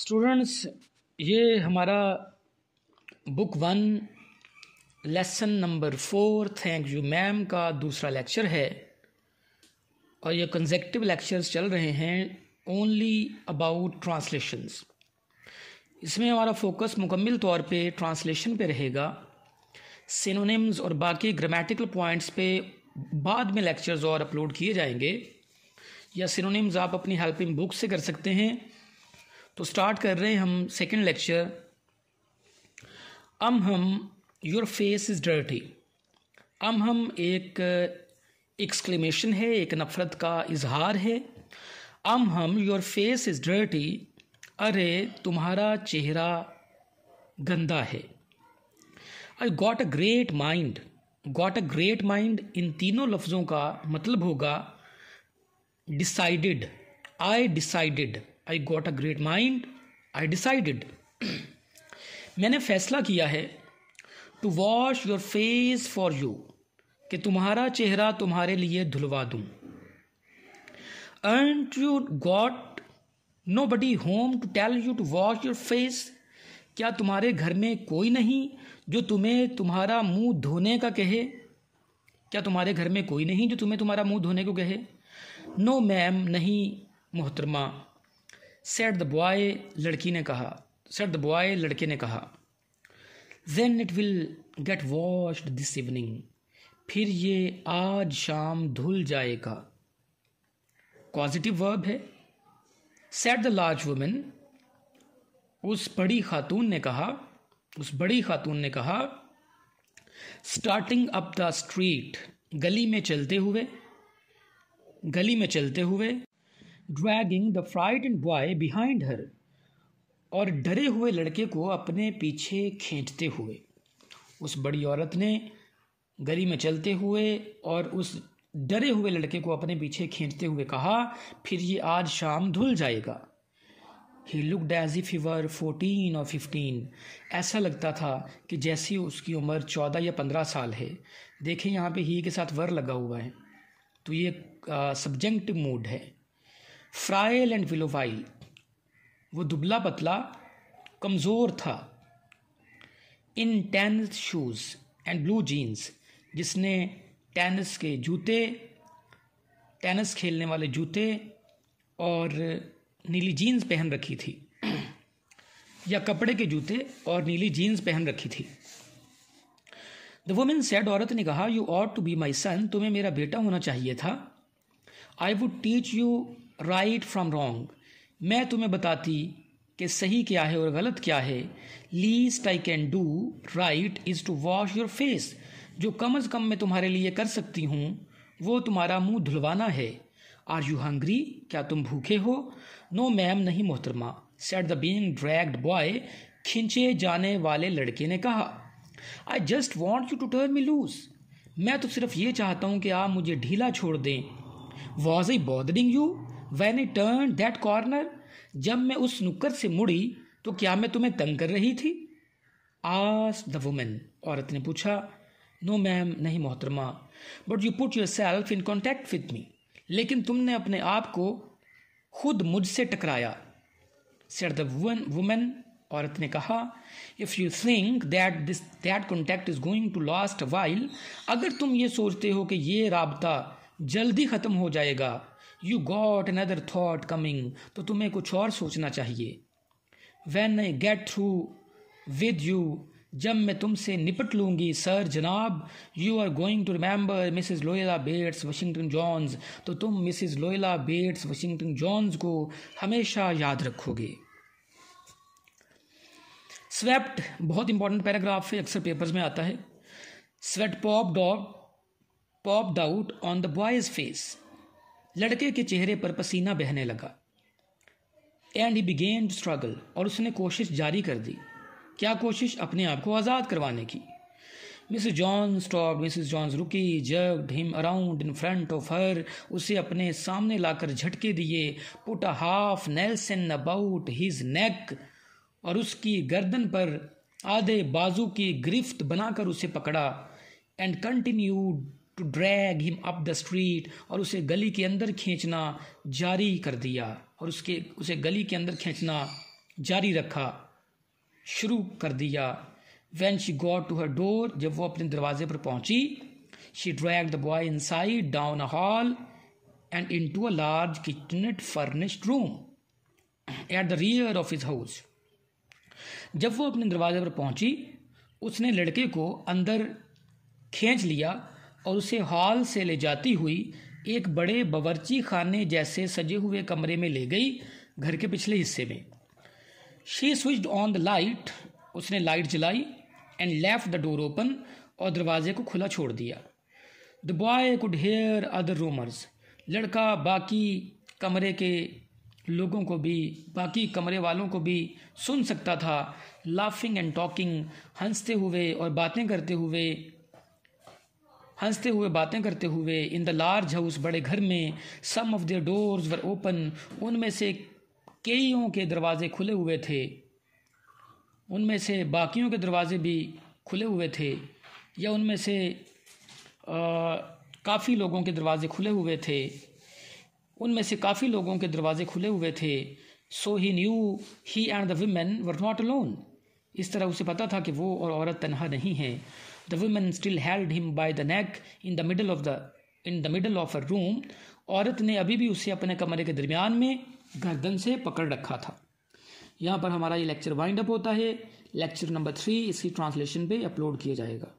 students ये हमारा book one lesson number four thank you ma'am का दूसरा लेक्चर है और ये कंजेक्टिव लेक्चर्स चल रहे हैं ओनली अबाउट ट्रांसलेशंस इसमें हमारा फोकस मुकम्मल तौर पे ट्रांसलेशन पे रहेगा सिनोनिम्स और बाकी ग्रामेटिकल पॉइंट्स पे बाद में लेक्चर्स और अपलोड किए जाएंगे या सिनोनिम्स आप अपनी हेल्पिंग बुक से कर सकते हैं तो स्टार्ट कर रहे हैं हम सेकेंड लेक्चर अम हम your face is dirty um हम एक एक्सक्लेमेशन है एक नफ़रत का इजहार है अम हम योर फेस इज़ डर्टी अरे तुम्हारा चेहरा गंदा है I got a great mind got a great mind इन तीनों लफ्ज़ों का मतलब होगा decided I decided I got a great mind I decided मैंने फैसला किया है to wash your face for you कि तुम्हारा चेहरा तुम्हारे लिए धुलवा दूँ ain't you got nobody home to tell you to wash your face क्या तुम्हारे घर में कोई नहीं जो तुम्हें तुम्हारा मुंह धोने का कहे क्या तुम्हारे घर में कोई नहीं जो तुम्हें तुम्हारा मुंह धोने को कहे नो मैम नहीं मोहतरमा सेट द बॉय लड़की ने कहा सेट द बॉय लड़के ने कहा then it will get washed this evening फिर ये आज शाम धुल जाएगा पॉजिटिव वर्ब है सेट द लार्ज वुमेन उस बड़ी खातून ने कहा उस बड़ी खातून ने कहा स्टार्टिंग अप द स्ट्रीट गली में चलते हुए गली में चलते हुए dragging the end boy behind her और डरे हुए लड़के को अपने पीछे खींचते हुए उस बड़ी औरत ने गली में चलते हुए और उस डरे हुए लड़के को अपने पीछे खींचते हुए कहा फिर ये आज शाम धुल जाएगा he looked as if were fourteen or fifteen ऐसा लगता था कि जैसी उसकी उम्र चौदह या पंद्रह साल है देखें यहाँ पे ही के साथ वर लगा हुआ है तो ये सब्जेंक्ट मूड है फ्राइल एंड विलोवाइल वो दुबला पतला कमज़ोर था in tennis shoes and blue jeans जिसने टेनिस के जूते टेनिस खेलने वाले जूते और नीली जीन्स पहन रखी थी या कपड़े के जूते और नीली जीन्स पहन रखी थी द वुमेन सेड औरत ने कहा you ought to be my son तुम्हें मेरा बेटा होना चाहिए था I would teach you right from wrong मैं तुम्हें बताती कि सही क्या है और गलत क्या है least I can do right is to wash your face जो कम अज़ कम मैं तुम्हारे लिए कर सकती हूँ वो तुम्हारा मुंह धुलवाना है आर यू हंग्री क्या तुम भूखे हो नो मैम नहीं मोहतरमा said the being dragged boy खिंचे जाने वाले लड़के ने कहा I just want you to turn me loose मैं तो सिर्फ ये चाहता हूँ कि आप मुझे ढीला छोड़ दें was I bothering you when I turn that corner जब मैं उस नुक्कर से मुड़ी तो क्या मैं तुम्हें तंग कर रही थी आस द वुमेन औरत ने पूछा नो मैम नहीं मोहतरमा but you put yourself in contact with me लेकिन तुमने अपने आप को खुद मुझसे टकराया सेट द वुमेन औरत ने कहा if you think that this that contact is going to last while अगर तुम ये सोचते हो कि ये रबता जल्दी ख़त्म हो जाएगा you got another thought coming तो तुम्हें कुछ और सोचना चाहिए when I get through with you जब मैं तुमसे निपट लूँगी सर जनाब you are going to remember Mrs Luella Bates Washington Jones तो तुम Mrs Luella Bates Washington Jones को हमेशा याद रखोगे स्वेप्ट बहुत इंपॉर्टेंट पैराग्राफ है अक्सर पेपर्स में आता है sweat pop dog popped out on the boy's face लड़के के चेहरे पर पसीना बहने लगा एंड ही बिगेन स्ट्रगल और उसने कोशिश जारी कर दी क्या कोशिश अपने आप को आज़ाद करवाने की miss John stop Mrs Jones रुकी jerked him around in front of her उसे अपने सामने लाकर झटके दिए put a half nelson about his neck और उसकी गर्दन पर आधे बाजू की गिरफ्त बनाकर उसे पकड़ा and continued to drag him up the street और उसे गली के अंदर खींचना जारी कर दिया और उसके उसे गली के अंदर खींचना जारी रखा शुरू कर दिया when she go to her door जब वो अपने दरवाजे पर पहुंची she drag the boy inside down a hall and into a large kitchenette furnished room at the rear of his house जब वो अपने दरवाजे पर पहुंची उसने लड़के को अंदर खींच लिया और उसे हॉल से ले जाती हुई एक बड़े बावर्ची खाने जैसे सजे हुए कमरे में ले गई घर के पिछले हिस्से में she switch on the light उसने लाइट जलाई and left the door open और दरवाजे को खुला छोड़ दिया the boy could hear other roomers लड़का बाकी कमरे के लोगों को भी बाकी कमरे वालों को भी सुन सकता था लाफिंग एंड टॉकिंग हंसते हुए और बातें करते हुए हंसते हुए बातें करते हुए इन द लार्ज हाउस बड़े घर में some of the doors were open उनमें से कईयों के दरवाजे खुले हुए थे उनमें से बाकियों के दरवाजे भी खुले हुए थे या उनमें से काफ़ी लोगों के दरवाजे खुले हुए थे उनमें से काफ़ी लोगों के दरवाजे खुले हुए थे so he knew he and the women were not alone इस तरह उसे पता था कि वो और औरत तनहा नहीं है The women still held him by the neck in the middle of the in the middle of a room औरत ने अभी भी उसे अपने कमरे के दरमियान में गर्दन से पकड़ रखा था यहाँ पर हमारा ये लेक्चर वाइंड अप होता है लेक्चर नंबर थ्री इसकी ट्रांसलेशन पे अपलोड किया जाएगा